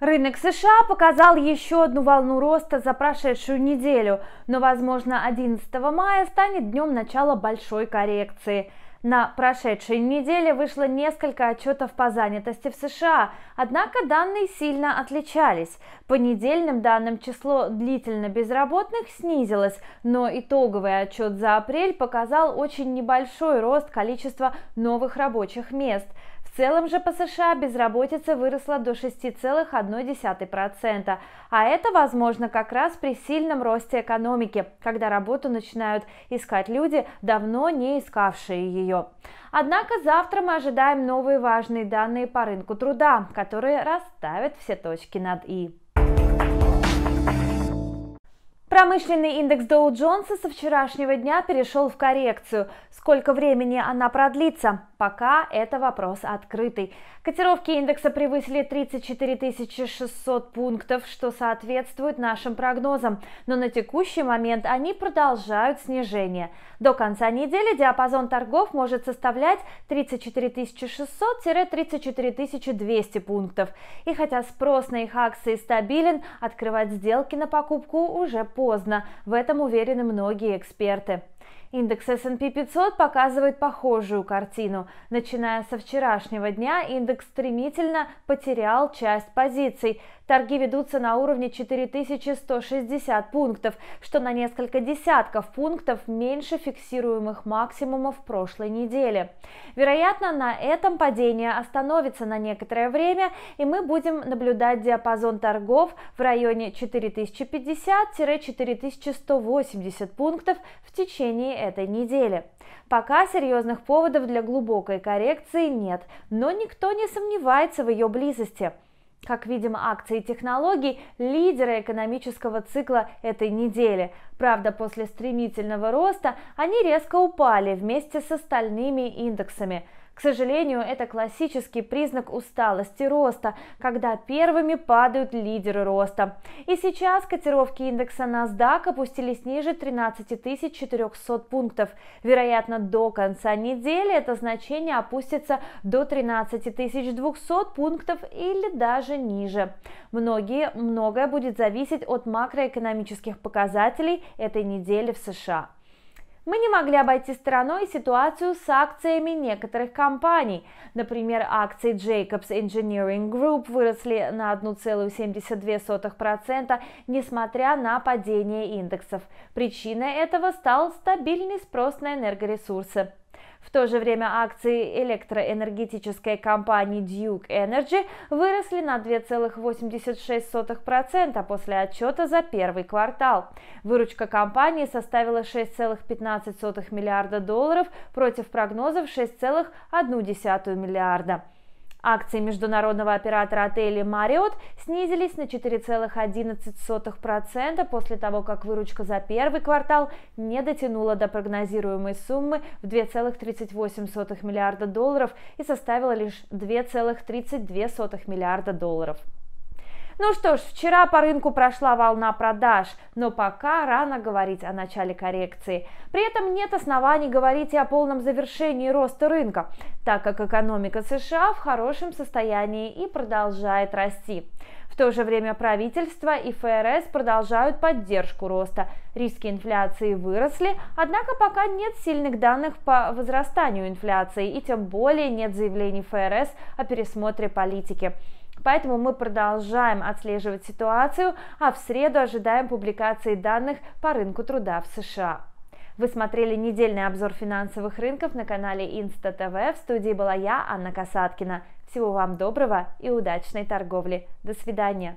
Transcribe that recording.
Рынок США показал еще одну волну роста за прошедшую неделю, но, возможно, 11 мая станет днем начала большой коррекции – на прошедшей неделе вышло несколько отчетов по занятости в США, однако данные сильно отличались. По недельным данным число длительно безработных снизилось, но итоговый отчет за апрель показал очень небольшой рост количества новых рабочих мест. В целом же по США безработица выросла до 6,1%, а это возможно как раз при сильном росте экономики, когда работу начинают искать люди, давно не искавшие ее ее. Однако завтра мы ожидаем новые важные данные по рынку труда, которые расставят все точки над «и». Промышленный индекс Доу Джонса со вчерашнего дня перешел в коррекцию. Сколько времени она продлится? Пока это вопрос открытый. Котировки индекса превысили 34 600 пунктов, что соответствует нашим прогнозам, но на текущий момент они продолжают снижение. До конца недели диапазон торгов может составлять 34 600-34 200 пунктов. И хотя спрос на их акции стабилен, открывать сделки на покупку уже поздно поздно, в этом уверены многие эксперты. Индекс S&P 500 показывает похожую картину. Начиная со вчерашнего дня индекс стремительно потерял часть позиций. Торги ведутся на уровне 4160 пунктов, что на несколько десятков пунктов меньше фиксируемых максимумов прошлой недели. Вероятно, на этом падение остановится на некоторое время, и мы будем наблюдать диапазон торгов в районе 4050-4180 пунктов в течение течение этой недели. Пока серьезных поводов для глубокой коррекции нет, но никто не сомневается в ее близости. Как видим, акции технологий – лидеры экономического цикла этой недели. Правда, после стремительного роста они резко упали вместе с остальными индексами – к сожалению, это классический признак усталости роста, когда первыми падают лидеры роста. И сейчас котировки индекса NASDAQ опустились ниже 13 400 пунктов. Вероятно, до конца недели это значение опустится до 13 200 пунктов или даже ниже. Многие, многое будет зависеть от макроэкономических показателей этой недели в США. Мы не могли обойти стороной ситуацию с акциями некоторых компаний. Например, акции Jacobs Engineering Group выросли на 1,72%, несмотря на падение индексов. Причиной этого стал стабильный спрос на энергоресурсы. В то же время акции электроэнергетической компании Duke Energy выросли на 2,86% после отчета за первый квартал. Выручка компании составила 6,15 миллиарда долларов против прогнозов 6,1 миллиарда. Акции международного оператора отелей Marriott снизились на 4,11% после того, как выручка за первый квартал не дотянула до прогнозируемой суммы в 2,38 миллиарда долларов и составила лишь 2,32 миллиарда долларов. Ну что ж, вчера по рынку прошла волна продаж, но пока рано говорить о начале коррекции. При этом нет оснований говорить и о полном завершении роста рынка, так как экономика США в хорошем состоянии и продолжает расти. В то же время правительство и ФРС продолжают поддержку роста. Риски инфляции выросли, однако пока нет сильных данных по возрастанию инфляции и тем более нет заявлений ФРС о пересмотре политики. Поэтому мы продолжаем отслеживать ситуацию, а в среду ожидаем публикации данных по рынку труда в США. Вы смотрели недельный обзор финансовых рынков на канале Инста ТВ. В студии была я, Анна Касаткина. Всего вам доброго и удачной торговли. До свидания.